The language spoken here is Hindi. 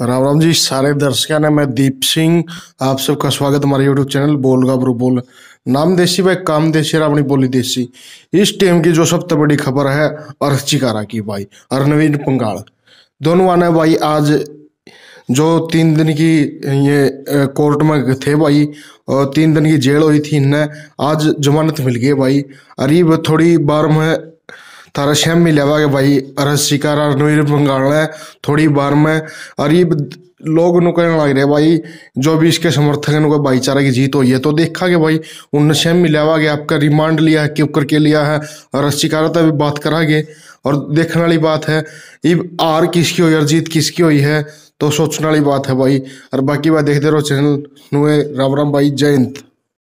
राम राम जी सारे दर्शकों ने मैं दीप सिंह आप सबका स्वागत हमारे यूट्यूब चैनल बोलगा ब्रू बोल नाम देसी भाई काम देसी और अपनी बोली देसी इस टीम की जो सबसे बड़ी खबर है अर्थ चिकारा की भाई और नवीन पंगाल दोनों आने भाई आज जो तीन दिन की ये कोर्ट में थे भाई और तीन दिन की जेल हुई थी इन्हें आज जमानत मिल गई भाई अरीब थोड़ी बार में तारा शहम में लेवा के भाई अरे शिकारा नुर बंगाल है थोड़ी बार में और ये लोग कहने लग रहे भाई जो भी इसके समर्थक है भाईचारा की जीत हुई है तो देखा कि भाई उनने शहम में लेवा के आपका रिमांड लिया है क्यों करके लिया है और शिकारा तक तो भी बात करा गए और देखने वाली बात है ये हार किसकी हुई और जीत किसकी हुई है तो सोचने वाली बात है भाई और बाकी बात देखते रहो चैनल नुए राम राम भाई जयंत